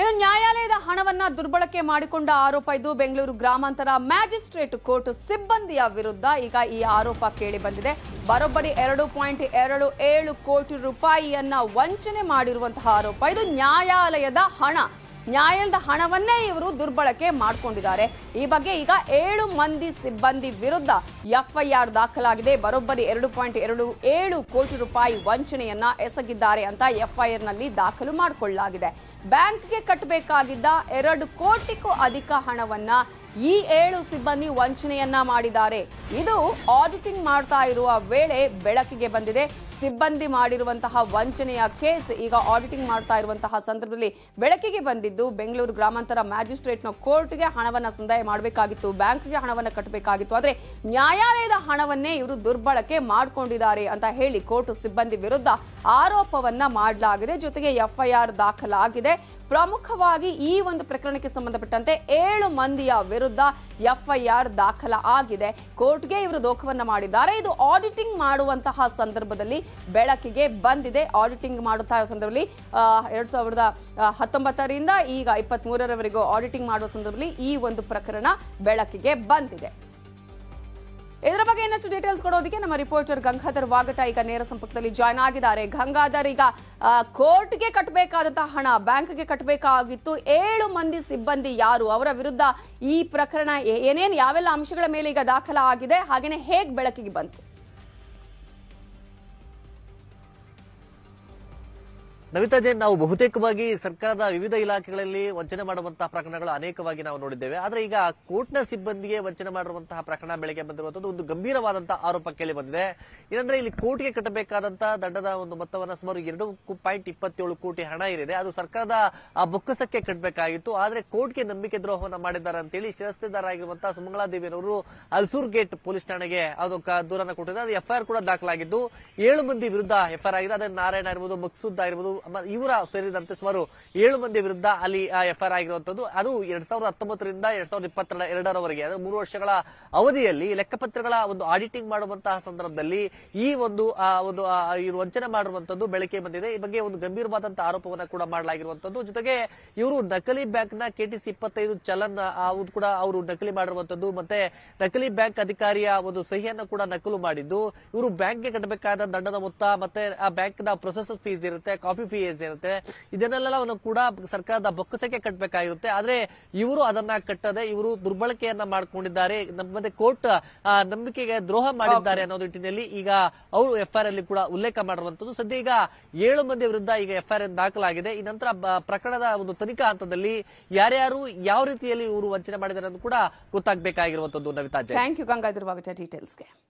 ಇನ್ನು ನ್ಯಾಯಾಲಯದ ಹಣವನ್ನ ದುರ್ಬಳಕೆ ಮಾಡಿಕೊಂಡ ಆರೋಪ ಇದು ಬೆಂಗಳೂರು ಗ್ರಾಮಾಂತರ ಮ್ಯಾಜಿಸ್ಟ್ರೇಟ್ ಕೋರ್ಟ್ ಸಿಬ್ಬಂದಿಯ ವಿರುದ್ಧ ಈಗ ಈ ಆರೋಪ ಕೇಳಿ ಬಂದಿದೆ ಬರೋಬ್ಬರಿ ಎರಡು ಪಾಯಿಂಟ್ ಎರಡು ಏಳು ಕೋಟಿ ರೂಪಾಯಿಯನ್ನ ವಂಚನೆ ಮಾಡಿರುವಂತಹ ಆರೋಪ ಇದು ನ್ಯಾಯಾಲಯದ ಹಣ ನ್ಯಾಯಾಲಯದ ಹಣವನ್ನೇ ಇವರು ದುರ್ಬಳಕೆ ಮಾಡಿಕೊಂಡಿದ್ದಾರೆ ಈ ಬಗ್ಗೆ ಈಗ ಏಳು ಮಂದಿ ಸಿಬ್ಬಂದಿ ವಿರುದ್ಧ ಎಫ್ಐಆರ್ ದಾಖಲಾಗಿದೆ ಬರೋಬ್ಬರಿ ಎರಡು ಪಾಯಿಂಟ್ ಎರಡು ಏಳು ಕೋಟಿ ರೂಪಾಯಿ ವಂಚನೆಯನ್ನ ಎಸಗಿದ್ದಾರೆ ಅಂತ ಎಫ್ಐಆರ್ ನಲ್ಲಿ ದಾಖಲು ಮಾಡಿಕೊಳ್ಳಲಾಗಿದೆ ಬ್ಯಾಂಕ್ಗೆ ಕಟ್ಟಬೇಕಾಗಿದ್ದ ಎರಡು ಕೋಟಿಗೂ ಅಧಿಕ ಹಣವನ್ನ ಈ ಏಳು ಸಿಬ್ಬಂದಿ ವಂಚನೆಯನ್ನ ಮಾಡಿದ್ದಾರೆ ಇದು ಆಡಿಟಿಂಗ್ ಮಾಡ್ತಾ ಇರುವ ವೇಳೆ ಬೆಳಕಿಗೆ ಬಂದಿದೆ ಸಿಬ್ಬಂದಿ ಮಾಡಿರುವಂತಹ ವಂಚನೆಯ ಕೇಸ್ ಈಗ ಆಡಿಟಿಂಗ್ ಮಾಡ್ತಾ ಇರುವಂತಹ ಸಂದರ್ಭದಲ್ಲಿ ಬೆಳಕಿಗೆ ಬಂದಿದ್ದು ಬೆಂಗಳೂರು ಗ್ರಾಮಾಂತರ ಮ್ಯಾಜಿಸ್ಟ್ರೇಟ್ನ ಕೋರ್ಟ್ಗೆ ಹಣವನ್ನು ಸಂದಾಯ ಮಾಡಬೇಕಾಗಿತ್ತು ಬ್ಯಾಂಕ್ಗೆ ಹಣವನ್ನು ಕಟ್ಟಬೇಕಾಗಿತ್ತು ಆದರೆ ನ್ಯಾಯಾಲಯದ ಹಣವನ್ನೇ ಇವರು ದುರ್ಬಳಕೆ ಮಾಡಿಕೊಂಡಿದ್ದಾರೆ ಅಂತ ಹೇಳಿ ಕೋರ್ಟ್ ಸಿಬ್ಬಂದಿ ವಿರುದ್ಧ ಆರೋಪವನ್ನ ಮಾಡಲಾಗಿದೆ ಜೊತೆಗೆ ಎಫ್ಐಆರ್ ದಾಖಲಾಗಿದೆ ಪ್ರಮುಖವಾಗಿ ಈ ಒಂದು ಪ್ರಕರಣಕ್ಕೆ ಸಂಬಂಧಪಟ್ಟಂತೆ ಏಳು ಮಂದಿಯ ವಿರುದ್ಧ ಎಫ್ಐಆರ್ ದಾಖಲ ಆಗಿದೆ ಕೋರ್ಟ್ಗೆ ಇವರು ದೋಖವನ್ನು ಮಾಡಿದ್ದಾರೆ ಇದು ಆಡಿಟಿಂಗ್ ಮಾಡುವಂತಹ ಸಂದರ್ಭದಲ್ಲಿ ಬೆಳಕಿಗೆ ಬಂದಿದೆ ಆಡಿಟಿಂಗ್ ಮಾಡುತ್ತಾ ಸಂದರ್ಭದಲ್ಲಿ ಎರಡ್ ಸಾವಿರದ ಹತ್ತೊಂಬತ್ತರಿಂದ ಈಗ ಇಪ್ಪತ್ತ್ ಮೂರರವರೆಗೂ ಆಡಿಟಿಂಗ್ ಮಾಡುವ ಸಂದರ್ಭದಲ್ಲಿ ಈ ಒಂದು ಪ್ರಕರಣ ಬೆಳಕಿಗೆ ಬಂದಿದೆ ಇದರ ಬಗ್ಗೆ ಇನ್ನಷ್ಟು ಡೀಟೇಲ್ಸ್ ಕೊಡೋದಕ್ಕೆ ನಮ್ಮ ರಿಪೋರ್ಟರ್ ಗಂಗಾಧರ್ ವಾಗಟ ಈಗ ನೇರ ಸಂಪರ್ಕದಲ್ಲಿ ಜಾಯ್ನ್ ಆಗಿದ್ದಾರೆ ಗಂಗಾಧರ್ ಈಗ ಕೋರ್ಟ್ಗೆ ಕಟ್ಟಬೇಕಾದಂತಹ ಹಣ ಬ್ಯಾಂಕ್ಗೆ ಕಟ್ಟಬೇಕಾಗಿತ್ತು ಏಳು ಮಂದಿ ಸಿಬ್ಬಂದಿ ಯಾರು ಅವರ ವಿರುದ್ಧ ಈ ಪ್ರಕರಣ ಏನೇನು ಯಾವೆಲ್ಲ ಅಂಶಗಳ ಮೇಲೆ ಈಗ ದಾಖಲಾಗಿದೆ ಹಾಗೆಯೇ ಹೇಗೆ ಬೆಳಕಿಗೆ ಬಂತು ನವಿತಾ ಜೈನ್ ನಾವು ಬಹುತೇಕವಾಗಿ ಸರ್ಕಾರದ ವಿವಿಧ ಇಲಾಖೆಗಳಲ್ಲಿ ವಂಚನೆ ಮಾಡುವಂತಹ ಪ್ರಕರಣಗಳು ಅನೇಕವಾಗಿ ನಾವು ನೋಡಿದ್ದೇವೆ ಆದ್ರೆ ಈಗ ಕೋರ್ಟ್ನ ಸಿಬ್ಬಂದಿಗೆ ವಂಚನೆ ಮಾಡಿರುವಂತಹ ಪ್ರಕರಣ ಬೆಳಗ್ಗೆ ಬಂದಿರುವಂತದ್ದು ಒಂದು ಗಂಭೀರವಾದಂತಹ ಆರೋಪ ಕೇಳಿ ಬಂದಿದೆ ಏನಂದ್ರೆ ಇಲ್ಲಿ ಕೋರ್ಟ್ಗೆ ಕಟ್ಟಬೇಕಾದಂತಹ ದಂಡದ ಒಂದು ಮೊತ್ತವನ್ನ ಸುಮಾರು ಎರಡು ಪಾಯಿಂಟ್ ಇಪ್ಪತ್ತೇಳು ಕೋಟಿ ಹಣ ಇರಿದೆ ಅದು ಸರ್ಕಾರದ ಆ ಬೊಕ್ಕಸಕ್ಕೆ ಕಟ್ಟಬೇಕಾಗಿತ್ತು ಆದ್ರೆ ಕೋರ್ಟ್ಗೆ ನಂಬಿಕೆ ದ್ರೋಹವನ್ನ ಮಾಡಿದ್ದಾರೆ ಅಂತೇಳಿ ದೇವಿ ಸುಮಂಗಳಾದೇವಿಯವರು ಅಲ್ಸೂರ್ ಗೇಟ್ ಪೊಲೀಸ್ ಠಾಣೆಗೆ ಅದು ದೂರನ್ನು ಕೊಟ್ಟಿದ್ದಾರೆ ಅದು ಎಫ್ಐಆರ್ ಕೂಡ ದಾಖಲಾಗಿದ್ದು ಏಳು ಮಂದಿ ವಿರುದ್ಧ ಎಫ್ಐಆರ್ ಆಗಿದೆ ಅದೇ ನಾರಾಯಣ ಇರ್ಬೋದು ಮಕ್ಸೂದ್ ಆಗಿರ್ಬೋದು ಇವರ ಸೇರಿದಂತೆ ಸುಮಾರು ಏಳು ಮಂದಿ ವಿರುದ್ಧ ಅಲ್ಲಿ ಎಫ್ಐಆರ್ ಆಗಿರುವಂತದ್ದು ಅದು ಎರಡ್ ಸಾವಿರದ ಹತ್ತೊಂಬತ್ತರಿಂದ ಎರಡ್ ಸಾವಿರದ ಇಪ್ಪತ್ತ ಎರಡರವರೆಗೆ ಅಂದ್ರೆ ಮೂರು ವರ್ಷಗಳ ಅವಧಿಯಲ್ಲಿ ಲೆಕ್ಕಪತ್ರಗಳ ಒಂದು ಆಡಿಟಿಂಗ್ ಮಾಡುವಂತಹ ಸಂದರ್ಭದಲ್ಲಿ ಈ ಒಂದು ಒಂದು ವಂಚನೆ ಮಾಡಿರುವಂತದ್ದು ಬೆಳಕಿಗೆ ಬಂದಿದೆ ಈ ಬಗ್ಗೆ ಒಂದು ಗಂಭೀರವಾದಂತಹ ಆರೋಪವನ್ನು ಕೂಡ ಮಾಡಲಾಗಿರುವಂತದ್ದು ಜೊತೆಗೆ ಇವರು ನಕಲಿ ಬ್ಯಾಂಕ್ ನ ಕೆಟಿಸಿ ಇಪ್ಪತ್ತೈದು ಚಲನ್ ಕೂಡ ಅವರು ನಕಲಿ ಮಾಡಿರುವಂತದ್ದು ಮತ್ತೆ ನಕಲಿ ಬ್ಯಾಂಕ್ ಅಧಿಕಾರಿಯ ಒಂದು ಸಹಿಯನ್ನು ಕೂಡ ನಕಲು ಮಾಡಿದ್ದು ಇವರು ಗೆ ಕಟ್ಟಬೇಕಾದ ದಂಡದ ಮೊತ್ತ ಮತ್ತೆ ಆ ಬ್ಯಾಂಕ್ ನ ಪ್ರೊಸೆಸ್ ಫೀಸ್ ಇರುತ್ತೆ ಕಾಫಿ ಫೀಸ್ ಇರುತ್ತೆ ಇದನ್ನೆಲ್ಲ ಕೂಡ ಸರ್ಕಾರದ ಬೊಕ್ಕಸಕ್ಕೆ ಕಟ್ಟಬೇಕಾಗಿರುತ್ತೆ ಆದ್ರೆ ಇವರು ಅದನ್ನ ಕಟ್ಟದೆ ಇವರು ದುರ್ಬಳಕೆಯನ್ನ ಮಾಡಿಕೊಂಡಿದ್ದಾರೆ ಮತ್ತೆ ಕೋರ್ಟ್ ನಂಬಿಕೆಗೆ ದ್ರೋಹ ಮಾಡಿದ್ದಾರೆ ಅನ್ನೋ ನಿಟ್ಟಿನಲ್ಲಿ ಈಗ ಅವರು ಎಫ್ಐಆರ್ ಅಲ್ಲಿ ಕೂಡ ಉಲ್ಲೇಖ ಮಾಡಿರುವಂತದ್ದು ಸದ್ಯ ಈಗ ಏಳು ಮಂದಿ ವಿರುದ್ಧ ಈಗ ಎಫ್ಐಆರ್ ದಾಖಲಾಗಿದೆ ಈ ನಂತರ ಪ್ರಕರಣದ ಒಂದು ತನಿಖಾ ಹಂತದಲ್ಲಿ ಯಾರ್ಯಾರು ಯಾವ ರೀತಿಯಲ್ಲಿ ಇವರು ವಂಚನೆ ಮಾಡಿದ್ದಾರೆ ಅಂತ ಕೂಡ ಗೊತ್ತಾಗಬೇಕಾಗಿರುವಂತದ್ದು ನವಿತಾ ಥ್ಯಾಂಕ್ ಯು ಗಂಗಾಧರ್ ಡೀಟೇಲ್ಸ್ಗೆ